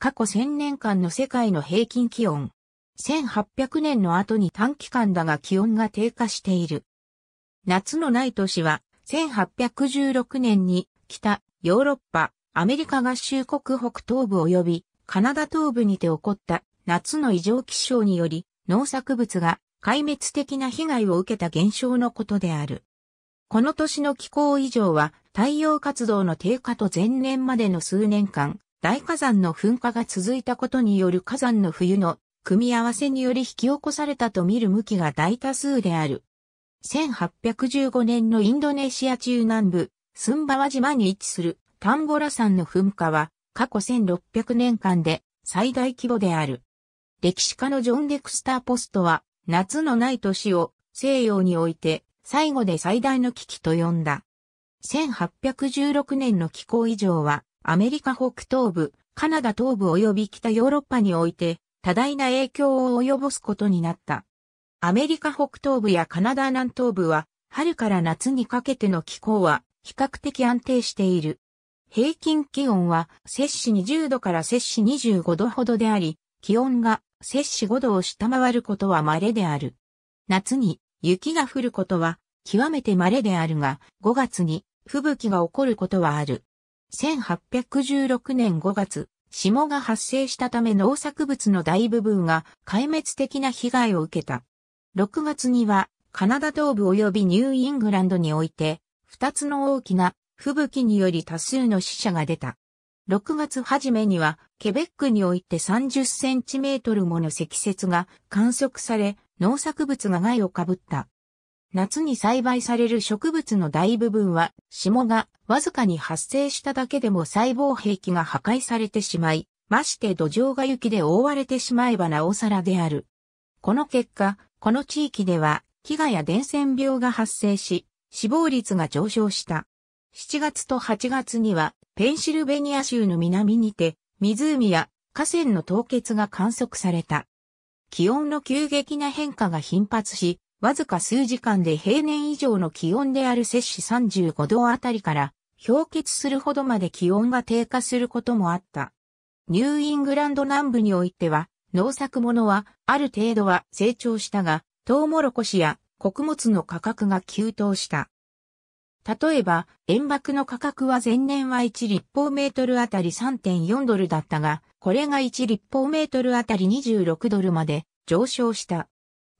過去1000年間の世界の平均気温。1800年の後に短期間だが気温が低下している。夏のない年は、1816年に北、ヨーロッパ、アメリカ合衆国北東部及びカナダ東部にて起こった夏の異常気象により農作物が壊滅的な被害を受けた現象のことである。この年の気候異常は太陽活動の低下と前年までの数年間、大火山の噴火が続いたことによる火山の冬の組み合わせにより引き起こされたと見る向きが大多数である。1815年のインドネシア中南部、スンバワ島に位置するタンボラ山の噴火は過去1600年間で最大規模である。歴史家のジョン・デクスター・ポストは夏のない年を西洋において最後で最大の危機と呼んだ。1816年の気候異常はアメリカ北東部、カナダ東部及び北ヨーロッパにおいて多大な影響を及ぼすことになった。アメリカ北東部やカナダ南東部は春から夏にかけての気候は比較的安定している。平均気温は摂氏20度から摂氏25度ほどであり、気温が摂氏5度を下回ることは稀である。夏に雪が降ることは極めて稀であるが、5月に吹雪が起こることはある。1816年5月、霜が発生したため農作物の大部分が壊滅的な被害を受けた。6月にはカナダ東部及びニューイングランドにおいて、2つの大きな吹雪により多数の死者が出た。6月初めには、ケベックにおいて30センチメートルもの積雪が観測され、農作物が害をかぶった。夏に栽培される植物の大部分は、霜がわずかに発生しただけでも細胞壁が破壊されてしまい、まして土壌が雪で覆われてしまえばなおさらである。この結果、この地域では、飢餓や伝染病が発生し、死亡率が上昇した。7月と8月には、ペンシルベニア州の南にて、湖や河川の凍結が観測された。気温の急激な変化が頻発し、わずか数時間で平年以上の気温である摂氏35度あたりから氷結するほどまで気温が低下することもあった。ニューイングランド南部においては、農作物はある程度は成長したが、トウモロコシや穀物の価格が急騰した。例えば、塩爆の価格は前年は1立方メートルあたり3.4ドルだったが、これが1立方メートルあたり26ドルまで上昇した。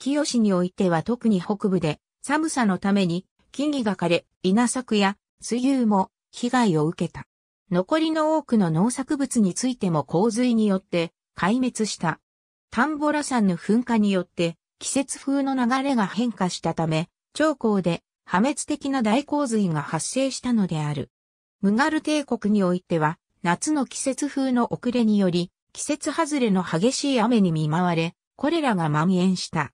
清市においては特に北部で寒さのために木々が枯れ、稲作や水牛も被害を受けた。残りの多くの農作物についても洪水によって壊滅した。タンボラ山の噴火によって季節風の流れが変化したため、長江で破滅的な大洪水が発生したのである。ムガル帝国においては、夏の季節風の遅れにより、季節外れの激しい雨に見舞われ、これらが蔓延した。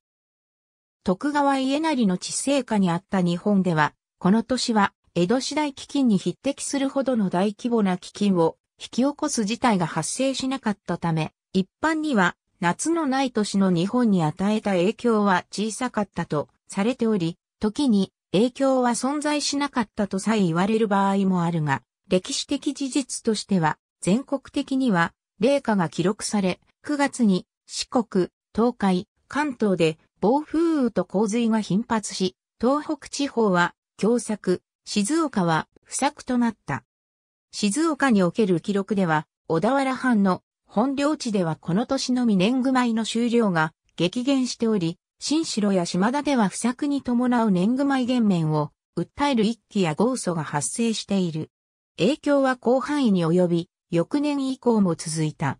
徳川家成の治世下にあった日本では、この年は江戸時代基金に匹敵するほどの大規模な基金を引き起こす事態が発生しなかったため、一般には夏のない年の日本に与えた影響は小さかったとされており、時に影響は存在しなかったとさえ言われる場合もあるが、歴史的事実としては全国的には霊下が記録され、9月に四国、東海、関東で暴風雨と洪水が頻発し、東北地方は強作、静岡は不作となった。静岡における記録では、小田原藩の本領地ではこの年のみ年貢米の収量が激減しており、新城や島田では不作に伴う年貢米減免を訴える一揆や豪訴が発生している。影響は広範囲に及び、翌年以降も続いた。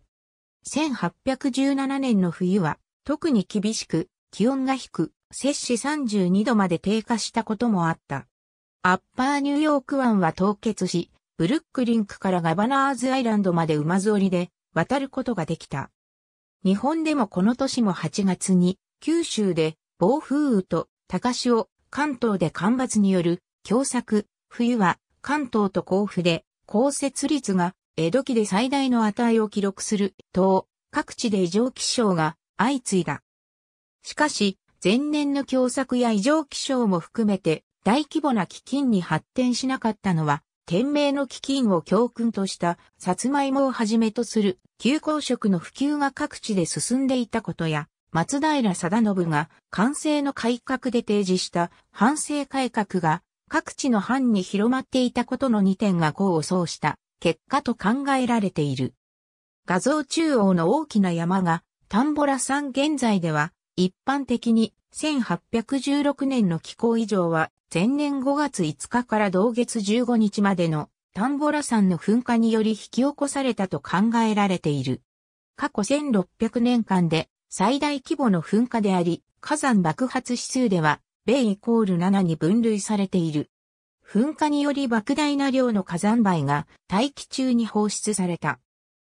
1817年の冬は特に厳しく、気温が低く、摂氏32度まで低下したこともあった。アッパーニューヨーク湾は凍結し、ブルックリンクからガバナーズアイランドまで馬沿いで渡ることができた。日本でもこの年も8月に九州で暴風雨と高潮、関東で干ばつによる強作、冬は関東と甲府で降雪率が江戸期で最大の値を記録する等、各地で異常気象が相次いだ。しかし、前年の凶作や異常気象も含めて大規模な基金に発展しなかったのは、天明の基金を教訓としたサツマイモをはじめとする休公食の普及が各地で進んでいたことや、松平定信が完成の改革で提示した反省改革が各地の藩に広まっていたことの2点が功を奏した結果と考えられている。画像中央の大きな山が、田んぼら山現在では一般的に1816年の気候以上は前年5月5日から同月15日までのタンボラ山の噴火により引き起こされたと考えられている。過去1600年間で最大規模の噴火であり、火山爆発指数では、米イコール7に分類されている。噴火により莫大な量の火山灰が大気中に放出された。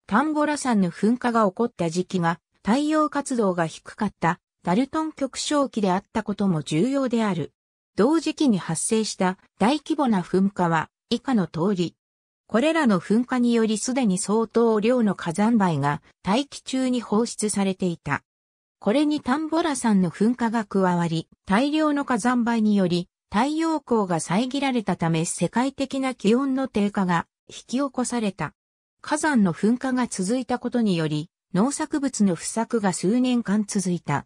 タンボラ山の噴火が起こった時期が太陽活動が低かったダルトン極小期であったことも重要である。同時期に発生した大規模な噴火は以下の通り。これらの噴火によりすでに相当量の火山灰が大気中に放出されていた。これにタンボラ山の噴火が加わり、大量の火山灰により太陽光が遮られたため世界的な気温の低下が引き起こされた。火山の噴火が続いたことにより、農作物の不作が数年間続いた。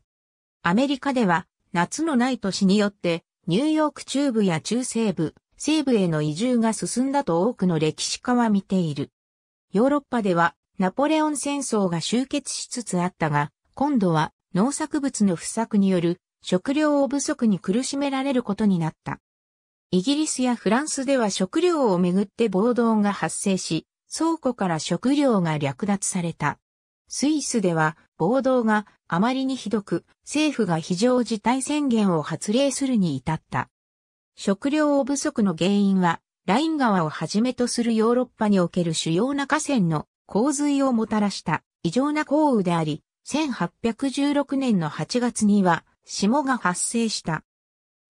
アメリカでは夏のない年によってニューヨーク中部や中西部、西部への移住が進んだと多くの歴史家は見ている。ヨーロッパではナポレオン戦争が終結しつつあったが、今度は農作物の不作による食料を不足に苦しめられることになった。イギリスやフランスでは食料をめぐって暴動が発生し、倉庫から食料が略奪された。スイスでは暴動があまりにひどく、政府が非常事態宣言を発令するに至った。食料不足の原因は、ライン川をはじめとするヨーロッパにおける主要な河川の洪水をもたらした異常な降雨であり、1816年の8月には霜が発生した。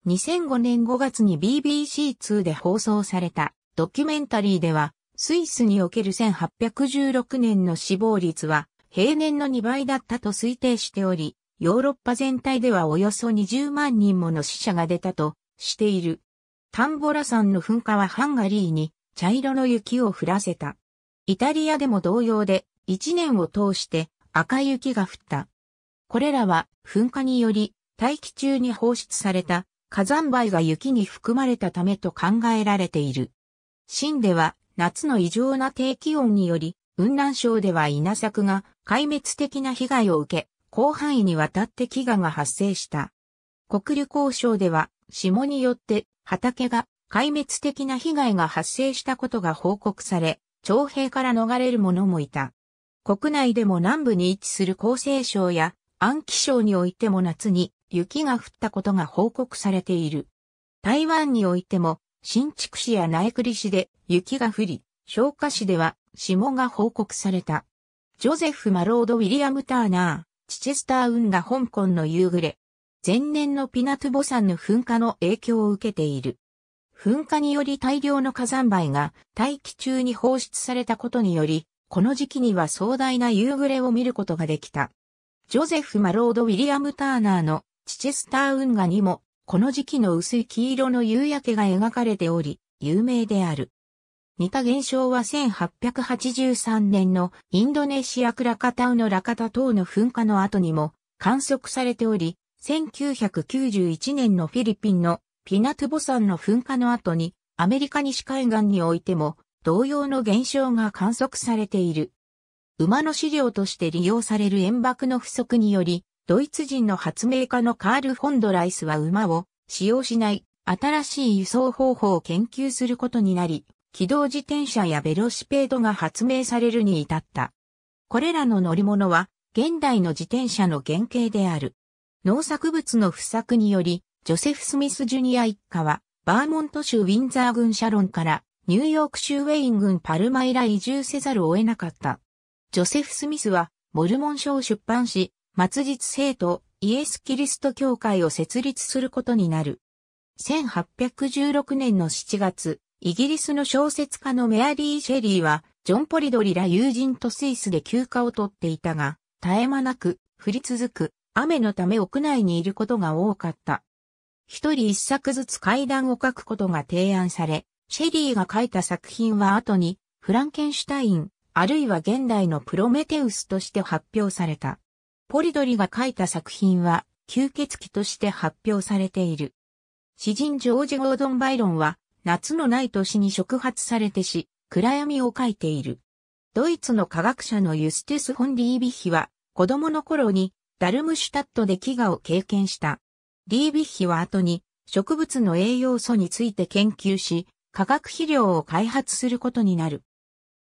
2005年5月に BBC2 で放送されたドキュメンタリーでは、スイスにおける1816年の死亡率は平年の2倍だったと推定しており、ヨーロッパ全体ではおよそ20万人もの死者が出たとしている。タンボラ山の噴火はハンガリーに茶色の雪を降らせた。イタリアでも同様で、一年を通して赤雪が降った。これらは噴火により大気中に放出された火山灰が雪に含まれたためと考えられている。シンでは夏の異常な低気温により、雲南省では稲作が壊滅的な被害を受け、広範囲にわたって飢餓が発生した。国旅交渉では、霜によって畑が壊滅的な被害が発生したことが報告され、徴兵から逃れる者もいた。国内でも南部に位置する厚生省や安徽省においても夏に雪が降ったことが報告されている。台湾においても新築市や苗栗市で雪が降り、消華市では霜が報告された。ジョゼフ・マロード・ウィリアム・ターナー、チチェスター運河香港の夕暮れ。前年のピナトゥボ山の噴火の影響を受けている。噴火により大量の火山灰が大気中に放出されたことにより、この時期には壮大な夕暮れを見ることができた。ジョゼフ・マロード・ウィリアム・ターナーのチチェスター運河にも、この時期の薄い黄色の夕焼けが描かれており、有名である。似た現象は1883年のインドネシアクラカタウのラカタ島の噴火の後にも観測されており、1991年のフィリピンのピナトゥボ山の噴火の後にアメリカ西海岸においても同様の現象が観測されている。馬の飼料として利用される塩爆の不足により、ドイツ人の発明家のカール・フォンドライスは馬を使用しない新しい輸送方法を研究することになり、機動自転車やベロシペードが発明されるに至った。これらの乗り物は現代の自転車の原型である。農作物の不作により、ジョセフ・スミス・ジュニア一家は、バーモント州ウィンザー郡シャロンからニューヨーク州ウェイン郡パルマイラ移住せざるを得なかった。ジョセフ・スミスは、モルモン書を出版し、末日生徒、イエス・キリスト教会を設立することになる。1816年の7月、イギリスの小説家のメアリー・シェリーは、ジョン・ポリドリら友人とスイスで休暇を取っていたが、絶え間なく降り続く雨のため屋内にいることが多かった。一人一作ずつ階段を書くことが提案され、シェリーが書いた作品は後にフランケンシュタイン、あるいは現代のプロメテウスとして発表された。ポリドリが書いた作品は吸血鬼として発表されている。詩人ジョージ・ゴードン・バイロンは夏のない年に触発されてし、暗闇を描いている。ドイツの科学者のユステス・フォン・リービッヒは、子供の頃にダルムシュタットで飢餓を経験した。リービッヒは後に植物の栄養素について研究し、化学肥料を開発することになる。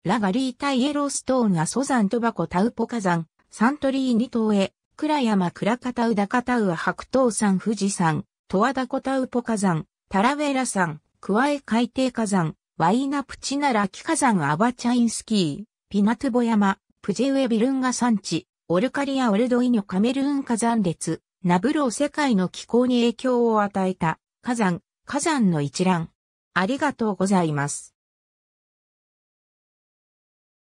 ラガリータイエローストーンが登山トバコタウポ火山、サントリーニ島へ、倉山倉クラカタウ白桃山富士山、十和田コタウポ火山、タラウェラ山、加え海底火山、ワイナプチナラキ火山アバチャインスキー、ピナトゥボ山、プジェウェビルンガ山地、オルカリア・オルドイニョ・カメルーン火山列、ナブロー世界の気候に影響を与えた火山、火山の一覧。ありがとうございます。